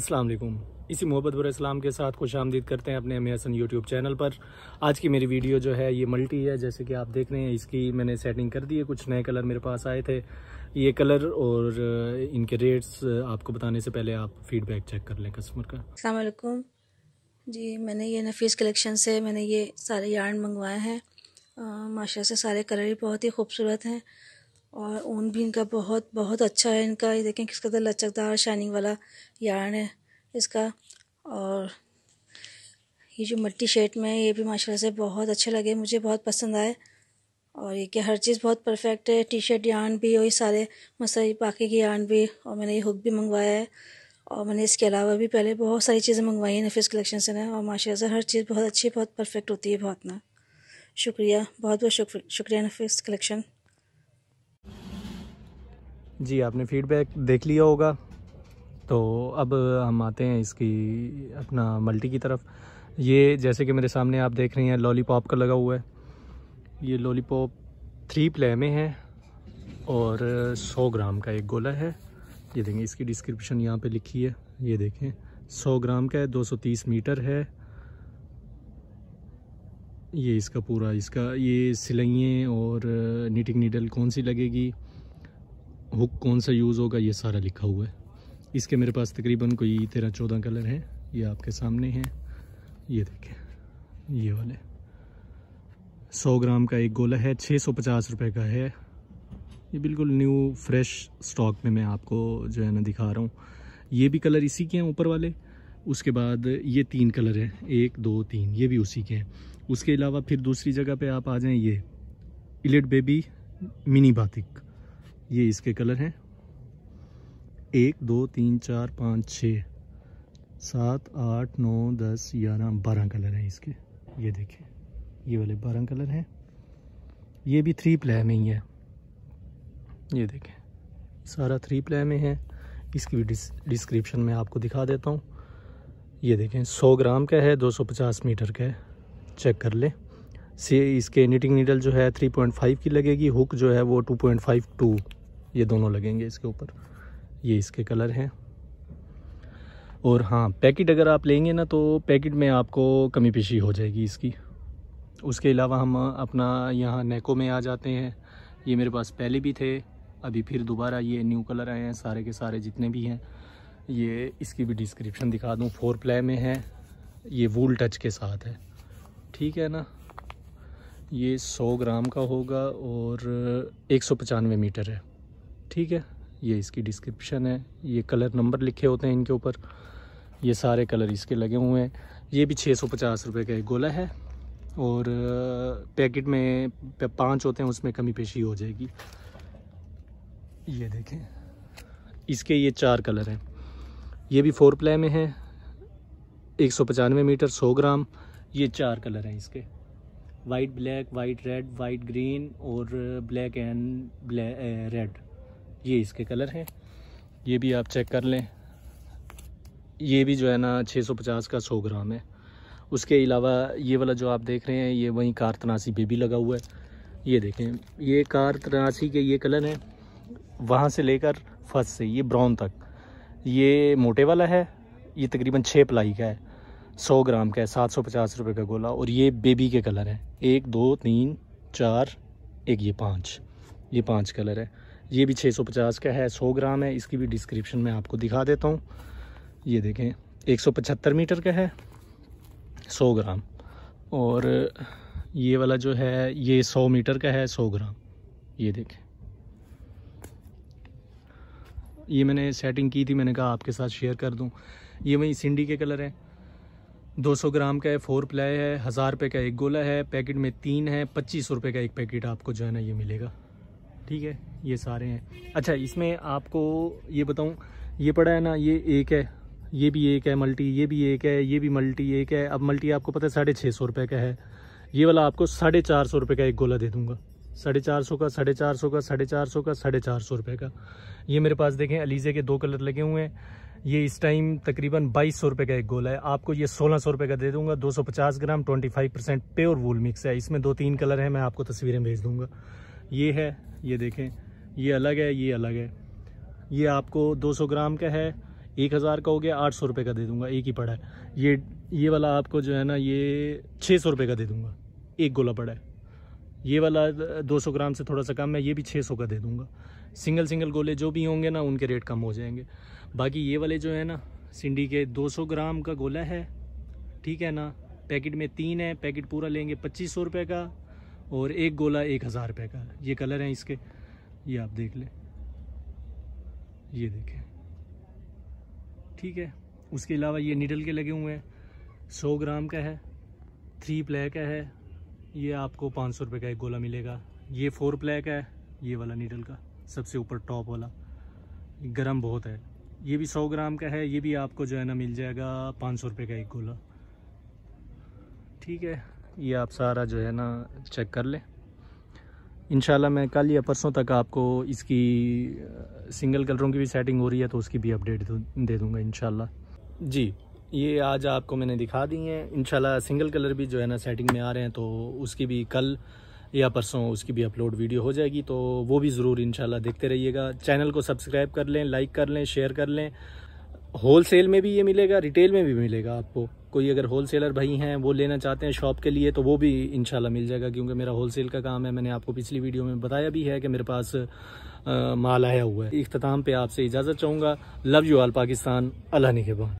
अस्सलाम वालेकुम इसी मोहब्बत बर इस्लाम के साथ खुश आमदीद करते हैं अपने अमी हसन यूट्यूब चैनल पर आज की मेरी वीडियो जो है ये मल्टी है जैसे कि आप देख रहे हैं इसकी मैंने सेटिंग कर दी है कुछ नए कलर मेरे पास आए थे ये कलर और इनके रेट्स आपको बताने से पहले आप फीडबैक चेक कर लें कस्टमर का असलकुम जी मैंने ये नफीस कलेक्शन से मैंने ये सारे यार्न मंगवाए हैं माशा से सारे कलर ही बहुत ही खूबसूरत हैं और ऊन भी इनका बहुत बहुत अच्छा है इनका ये देखें किस कदर तो लचकदार शाइनिंग वाला यार्न है इसका और ये जो मट्टी शेड में है ये भी माशाल्लाह से बहुत अच्छे लगे मुझे बहुत पसंद आए और ये कि हर चीज़ बहुत परफेक्ट है टी शर्ट यार्न भी और ये सारे मसल बाकी के यार्न भी और मैंने ये हुक भी मंगवाया है और मैंने इसके अलावा भी पहले बहुत सारी चीज़ें मंगवाई हैं नफिस कलेक्शन से ना और माशा से हर चीज़ बहुत अच्छी बहुत परफेक्ट होती है बहुत ना शुक्रिया बहुत बहुत शुक्रिया नफिस कलेक्शन जी आपने फीडबैक देख लिया होगा तो अब हम आते हैं इसकी अपना मल्टी की तरफ ये जैसे कि मेरे सामने आप देख रहे हैं लॉलीपॉप का लगा हुआ है ये लॉलीपॉप थ्री प्ले में है और 100 ग्राम का एक गोला है ये देखें इसकी डिस्क्रिप्शन यहाँ पे लिखी है ये देखें 100 ग्राम का है 230 मीटर है ये इसका पूरा इसका ये सिलाइएँ और नीटिंग नीडल कौन सी लगेगी हुक कौन सा यूज़ होगा ये सारा लिखा हुआ है इसके मेरे पास तकरीबन कोई तेरह चौदह कलर हैं ये आपके सामने हैं ये देखें ये वाले सौ ग्राम का एक गोला है छः सौ पचास रुपये का है ये बिल्कुल न्यू फ्रेश स्टॉक में मैं आपको जो है ना दिखा रहा हूँ ये भी कलर इसी के हैं ऊपर वाले उसके बाद ये तीन कलर हैं एक दो तीन ये भी उसी के हैं उसके अलावा फिर दूसरी जगह पे आप आ जाएं ये इलेट बेबी मिनी बातिक ये इसके कलर हैं एक दो तीन चार पाँच छः सात आठ नौ दस ग्यारह बारह कलर हैं इसके ये देखें ये वाले बारह कलर हैं ये भी थ्री प्ले में ही है ये देखें सारा थ्री प्ले में है इसकी भी डिस, डिस्क्रिप्शन में आपको दिखा देता हूँ ये देखें 100 ग्राम का है 250 मीटर का है चेक कर लें से इसके निटिंग नीडल जो है 3.5 की लगेगी हुक जो है वो 2.52 ये दोनों लगेंगे इसके ऊपर ये इसके कलर हैं और हाँ पैकेट अगर आप लेंगे ना तो पैकेट में आपको कमी पेशी हो जाएगी इसकी उसके अलावा हम अपना यहाँ नेको में आ जाते हैं ये मेरे पास पहले भी थे अभी फिर दोबारा ये न्यू कलर आए हैं सारे के सारे जितने भी हैं ये इसकी भी डिस्क्रिप्शन दिखा दूँ फोर प्ले में है ये वूल टच के साथ है ठीक है ना ये 100 ग्राम का होगा और एक मीटर है ठीक है ये इसकी डिस्क्रिप्शन है ये कलर नंबर लिखे होते हैं इनके ऊपर ये सारे कलर इसके लगे हुए हैं ये भी छः सौ पचास रुपये का एक गोला है और पैकेट में पाँच होते हैं उसमें कमी पेशी हो जाएगी ये देखें इसके ये चार कलर हैं ये भी फोर प्ले में है एक सौ पचानवे मीटर सौ ग्राम ये चार कलर हैं इसके white black white red white green और ब्लैक एंड ब्लैक रेड ये इसके कलर हैं ये भी आप चेक कर लें ये भी जो है ना 650 का 100 ग्राम है उसके अलावा ये वाला जो आप देख रहे हैं ये वहीं कार तनासी पे भी लगा हुआ है ये देखें ये कार तनासी के ये कलर हैं वहाँ से लेकर फर्स्ट से ये ब्राउन तक ये मोटे वाला है ये तकरीबन छः प्लाई का है सौ ग्राम का है सात सौ पचास रुपये का गोला और ये बेबी के कलर हैं एक दो तीन चार एक ये पाँच ये पाँच कलर है ये भी 650 का है 100 ग्राम है इसकी भी डिस्क्रिप्शन में आपको दिखा देता हूँ ये देखें 175 मीटर का है 100 ग्राम और ये वाला जो है ये 100 मीटर का है 100 ग्राम ये देखें ये मैंने सेटिंग की थी मैंने कहा आपके साथ शेयर कर दूँ ये वही सिंडी के कलर हैं 200 ग्राम का है फोर प्लाई है हज़ार रुपये का एक गोला है पैकेट में तीन है पच्चीस रुपये का एक पैकेट आपको जो है ना ये मिलेगा ठीक है ये सारे हैं अच्छा इसमें आपको ये बताऊँ ये पड़ा है ना ये एक है ये भी एक है मल्टी ये भी एक है ये भी मल्टी एक है अब मल्टी आपको पता है साढ़े छः सौ रुपये का है ये वाला आपको साढ़े चार सौ रुपये का एक गोला दे दूंगा साढ़े चार सौ का साढ़े चार सौ का साढ़े चार सौ का साढ़े चार सौ रुपये का ये मेरे पास देखें अलीजे के दो कलर लगे हुए हैं ये इस टाइम तकरीबन बाईस सौ रुपये का एक गोला है आपको ये सोलह सौ रुपये का दे दूंगा दो सौ पचास gram twenty five percent pure wool mix है इसमें दो तीन कलर हैं मैं आपको तस्वीरें भेज दूंगा ये है ये देखें ये अलग है ये अलग है ये आपको 200 ग्राम का है एक हज़ार का हो गया आठ सौ रुपये का दे दूंगा एक ही पड़ा है ये ये वाला आपको जो है ना ये छः सौ रुपये का दे दूंगा एक गोला पड़ा है ये वाला 200 ग्राम से थोड़ा सा कम है ये भी 600 का दे दूंगा सिंगल सिंगल गोले जो भी होंगे ना उनके रेट कम हो जाएंगे बाकी ये वाले जो है ना सिंडी के 200 ग्राम का गोला है ठीक है ना पैकेट में तीन है पैकेट पूरा लेंगे पच्चीस सौ रुपये का और एक गोला एक हज़ार रुपये का ये कलर हैं इसके ये आप देख लें ये देखें ठीक है उसके अलावा ये निडल के लगे हुए हैं सौ ग्राम का है थ्री प्ले का है ये आपको पाँच सौ रुपये का एक गोला मिलेगा ये फोर प्ले का है ये वाला नीडल का सबसे ऊपर टॉप वाला गरम बहुत है ये भी सौ ग्राम का है ये भी आपको जो है ना मिल जाएगा पाँच सौ रुपये का एक गोला ठीक है ये आप सारा जो है ना चेक कर लें इन मैं कल या परसों तक आपको इसकी सिंगल कलरों की भी सेटिंग हो रही है तो उसकी भी अपडेट दे दूँगा इन जी ये आज आपको मैंने दिखा दी हैं इन सिंगल कलर भी जो है ना सेटिंग में आ रहे हैं तो उसकी भी कल या परसों उसकी भी अपलोड वीडियो हो जाएगी तो वो भी ज़रूर इनशाला देखते रहिएगा चैनल को सब्सक्राइब कर लें लाइक कर लें शेयर कर लें होलसेल में भी ये मिलेगा रिटेल में भी मिलेगा आपको कोई अगर होल सेलर भाई हैं वो लेना चाहते हैं शॉप के लिए तो वो भी इनशाला मिल जाएगा क्योंकि मेरा होल सेल का काम है मैंने आपको पिछली वीडियो में बताया भी है कि मेरे पास आ, माल आया हुआ है इख्ताम पे आपसे इजाज़त चाहूँगा लव यू आल पाकिस्तान अल्लाह निगेबान